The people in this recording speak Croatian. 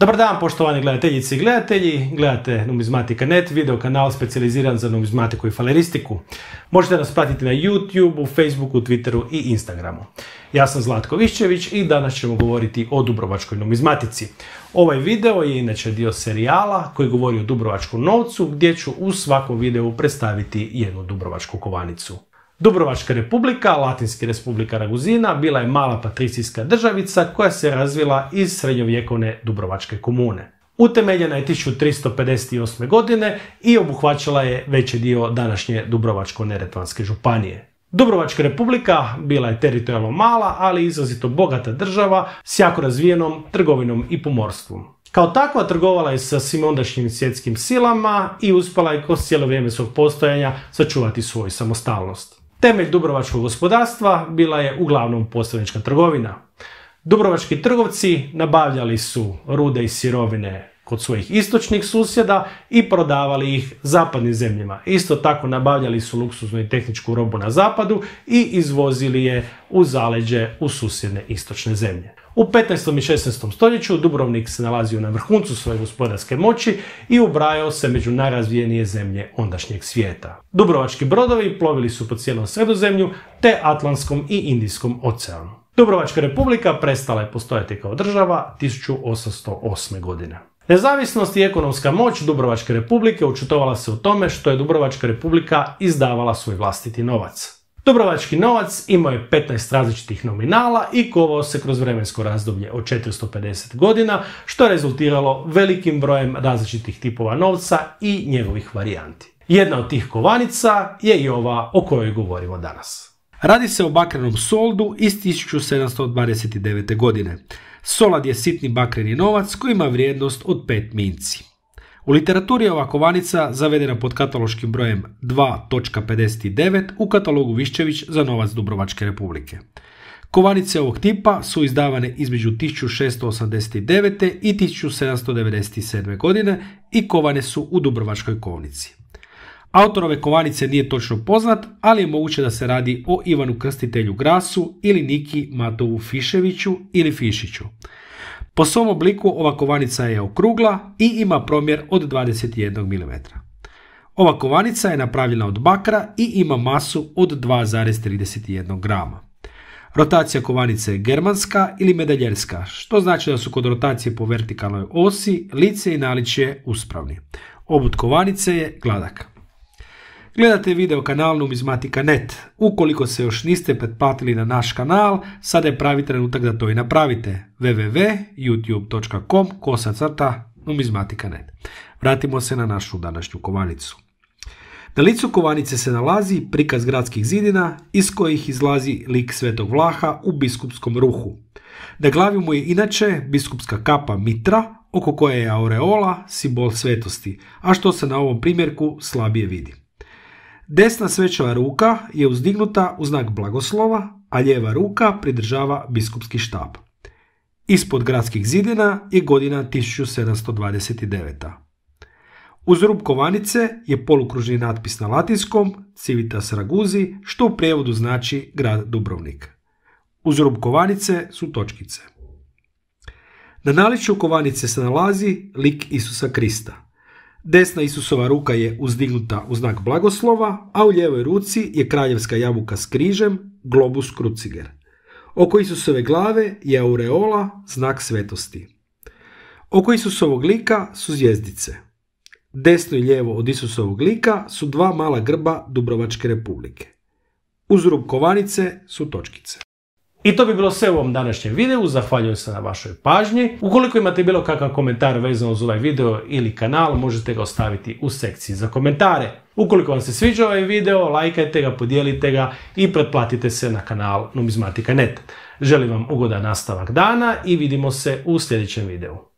Dobar dan poštovani gledateljici i gledatelji, gledate Numizmatika Net, video kanal specializiran za numizmatiku i faleristiku. Možete nas pratiti na YouTubeu, Facebooku, Twitteru i Instagramu. Ja sam Zlatko Viščević i danas ćemo govoriti o Dubrovačkoj numizmatici. Ovaj video je inače dio serijala koji govori o Dubrovačkom novcu gdje ću u svakom videu predstaviti jednu Dubrovačku kovanicu. Dubrovačka republika, Latinski republika Raguzina, bila je mala patricijska državica koja se razvila iz srednjovjekovne Dubrovačke komune. Utemeljena je 1358. godine i obuhvaćala je veći dio današnje Dubrovačko-Neretvanske županije. Dubrovačka republika bila je teritorijalno mala, ali izrazito bogata država s jako razvijenom trgovinom i pomorstvom. Kao takva trgovala je sa svim ondašnjim svjetskim silama i uspala je kroz cijelo vrijeme svog postojanja sačuvati svoju samostalnost. Temelj dubrovačkog gospodarstva bila je uglavnom posrednička trgovina. Dubrovački trgovci nabavljali su rude i sirovine kod svojih istočnih susjeda i prodavali ih zapadnim zemljama. Isto tako nabavljali su luksuznu i tehničku robu na zapadu i izvozili je u zaleđe u susjedne istočne zemlje. U 15. i 16. stoljeću Dubrovnik se nalazio na vrhuncu svoje gospodarske moći i ubrajao se među najrazvijenije zemlje ondašnjeg svijeta. Dubrovački brodovi plovili su po cijelom sredozemlju te Atlantskom i Indijskom oceanu. Dubrovačka republika prestala je postojati kao država 1808. godine. Nezavisnost i ekonomska moć Dubrovačke republike učitovala se u tome što je Dubrovačka republika izdavala svoj vlastiti novac. Dubrovački novac imao je 15 različitih nominala i kovao se kroz vremensko razdoblje od 450 godina, što je rezultiralo velikim brojem različitih tipova novca i njegovih varijanti. Jedna od tih kovanica je i ova o kojoj govorimo danas. Radi se o bakrenom soldu iz 1729. godine. Solad je sitni bakreni novac koji ima vrijednost od 5 minci. U literaturi je ova kovanica zavedena pod kataloškim brojem 2.59 u katalogu Viščević za novac Dubrovačke republike. Kovanice ovog tipa su izdavane između 1689. i 1797. godine i kovane su u Dubrovačkoj kovnici. Autor ove kovanice nije točno poznat, ali je moguće da se radi o Ivanu Krstitelju Grasu ili Niki Matovu Fiševiću ili Fišiću. Po svom obliku ova kovanica je okrugla i ima promjer od 21 mm. Ova kovanica je napravljena od bakra i ima masu od 2,31 grama. Rotacija kovanice je germanska ili medaljerska, što znači da su kod rotacije po vertikalnoj osi lice i naličje uspravni. Obut kovanice je gladak. Gledate video kanal Numizmatika.net. Ukoliko se još niste pretplatili na naš kanal, sada je pravi trenutak da to i napravite. www.youtube.com kosacrta Numizmatika.net Vratimo se na našu današnju kovanicu. Na licu kovanice se nalazi prikaz gradskih zidina iz kojih izlazi lik Svetog Vlaha u biskupskom ruhu. Na glavi mu je inače biskupska kapa Mitra, oko koje je aureola, simbol svetosti, a što se na ovom primjerku slabije vidi. Desna svećava ruka je uzdignuta u znak blagoslova, a lijeva ruka pridržava biskupski štab. Ispod gradskih zidina je godina 1729. Uz rub kovanice je polukružni natpis na latinskom Civitas Raguzi, što u prijevodu znači grad Dubrovnik. Uz rub kovanice su točkice. Na naličju kovanice se nalazi lik Isusa Krista – Desna Isusova ruka je uzdignuta u znak blagoslova, a u lijevoj ruci je kraljevska jabuka s križem, globus kruciger. Oko Isusove glave je aureola, znak svetosti. Oko Isusovog lika su zvjezdice. Desno i lijevo od Isusovog lika su dva mala grba Dubrovačke republike. Uz rub su točkice. I to bi bilo sve u ovom današnjem videu, zahvaljujem se na vašoj pažnji. Ukoliko imate bilo kakav komentar vezano uz ovaj video ili kanal, možete ga ostaviti u sekciji za komentare. Ukoliko vam se sviđa ovaj video, lajkajte ga, podijelite ga i pretplatite se na kanal Numizmatika.net. Želim vam ugodan nastavak dana i vidimo se u sljedećem videu.